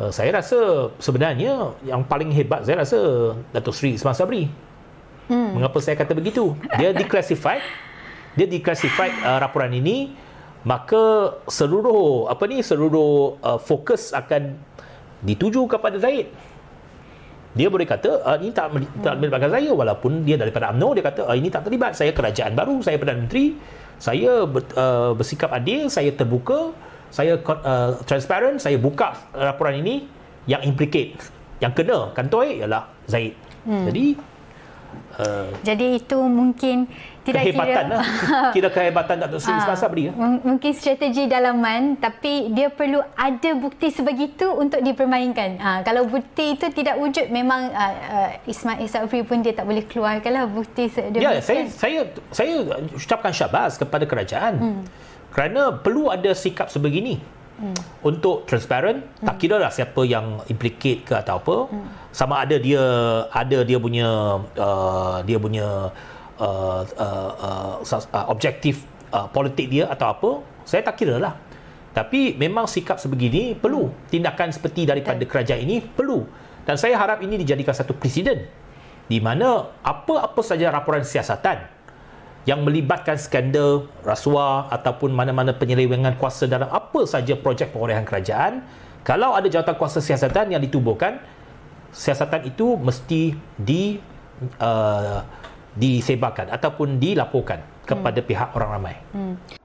Eh, saya rasa sebenarnya yang paling hebat saya rasa datuk Sri Ismail Sabri. Hmm. Mengapa saya kata begitu? Dia declassified. dia declassified uh, eh, laporan ini maka seluruh apa ni seluruh uh, fokus akan dituju kepada Zaid. Dia boleh kata uh, ini tak tak melibatkan saya walaupun dia daripada amno dia kata uh, ini tak terlibat. Saya kerajaan baru, saya Perdana Menteri saya ber, uh, bersikap adil, saya terbuka, saya uh, transparent, saya buka uh, laporan ini yang implicate, yang kena kantoi ialah Zaid. Hmm. Jadi Uh, Jadi itu mungkin tidak kehebatan kira lah. kira kehebatan Dato Sri uh, Ismail Sabri. mungkin strategi dalaman tapi dia perlu ada bukti sebegitu untuk dipermainkan. Uh, kalau bukti itu tidak wujud memang uh, uh, Ismail Sabri pun dia tak boleh keluarkanlah bukti sedemikian. Ya, ya, saya saya saya ucapkan syabas kepada kerajaan. Hmm. Kerana perlu ada sikap sebegini. Hmm. untuk transparent hmm. tak kira lah siapa yang implicate ke atau apa hmm. sama ada dia ada dia punya uh, dia punya uh, uh, uh, uh, objektif uh, politik dia atau apa saya tak kira lah tapi memang sikap sebegini perlu tindakan seperti daripada kerajaan ini perlu dan saya harap ini dijadikan satu presiden di mana apa-apa saja laporan siasatan yang melibatkan skandal rasuah ataupun mana-mana penyelewengan kuasa dalam apa saja projek pengurangan kerajaan kalau ada jawatan kuasa siasatan yang ditubuhkan siasatan itu mesti di uh, disebarkan ataupun dilaporkan kepada hmm. pihak orang ramai hmm.